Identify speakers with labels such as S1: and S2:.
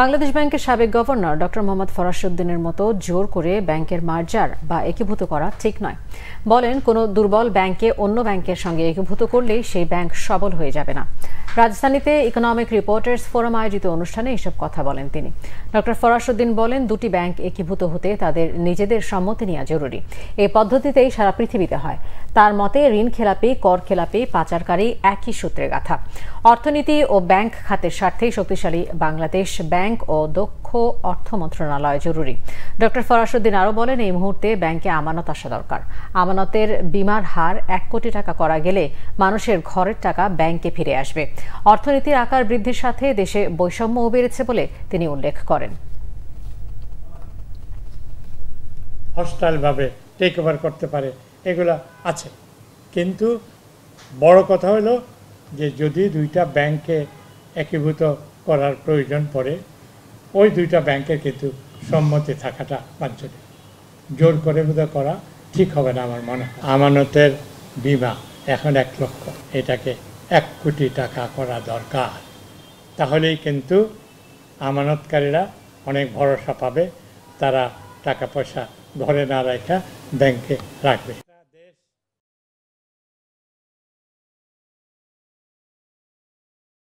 S1: বাংলাদেশ ব্যাংকের সাবেক governor doctor Mohammad ফরাসুদ্দিনের মতো জোর করে ব্যাংকের মার্জার বা একীভূত করা ঠিক নয় বলেন কোনো দুর্বল ব্যাংকে অন্য ব্যাংকের সঙ্গে একীভূত করলেই সেই ব্যাংক সবল হয়ে যাবে না রাজধানীতে ইকোনমিক রিপোর্টার্স ফোরাম আয়োজিত অনুষ্ঠানে এসব কথা বলেন তিনি ডক্টর ফরাসুদ্দিন বলেন দুটি ব্যাংক একীভূত হতে তাদের নিজেদের সম্মতি নেওয়া জরুরি এই পদ্ধতিতেই সারা পৃথিবীতে হয় তার মতে ঋণ খেলাপি কর খেলাপি পাচারকারী একই সূত্রে গাথা অর্থনীতি ও ব্যাংক খাতের স্বার্থে শক্তিশালী বাংলাদেশ ব্যাংক ও দক্ষ অর্থ মন্ত্রণালয় জরুরি ডক্টর ফরাসুদ্দিন আরও বলেন এই মুহূর্তে ব্যাংকে আমানত আসা দরকার আমানতের বিমার হার এক কোটি টাকা করা গেলে মানুষের ঘরের টাকা ব্যাংকে ফিরে আসবে অর্থনীতির আকার বৃদ্ধির সাথে দেশে বৈষম্যও বেড়েছে বলে তিনি উল্লেখ করেন
S2: ভাবে টেক ওভার করতে পারে এগুলো আছে কিন্তু বড় কথা হলো যে যদি দুইটা ব্যাংকে একীভূত করার প্রয়োজন পড়ে ওই দুইটা ব্যাংকের কিন্তু সম্মতি থাকাটা বাঞ্চনীয় জোর করে বোধ করা ঠিক হবে না আমার মনে আমানতের বিমা এখন এক লক্ষ এটাকে এক কোটি টাকা করা দরকার তাহলেই কিন্তু আমানতকারীরা অনেক ভরসা পাবে তারা টাকা পয়সা ঘরে না রাখা ব্যাংকে রাখবে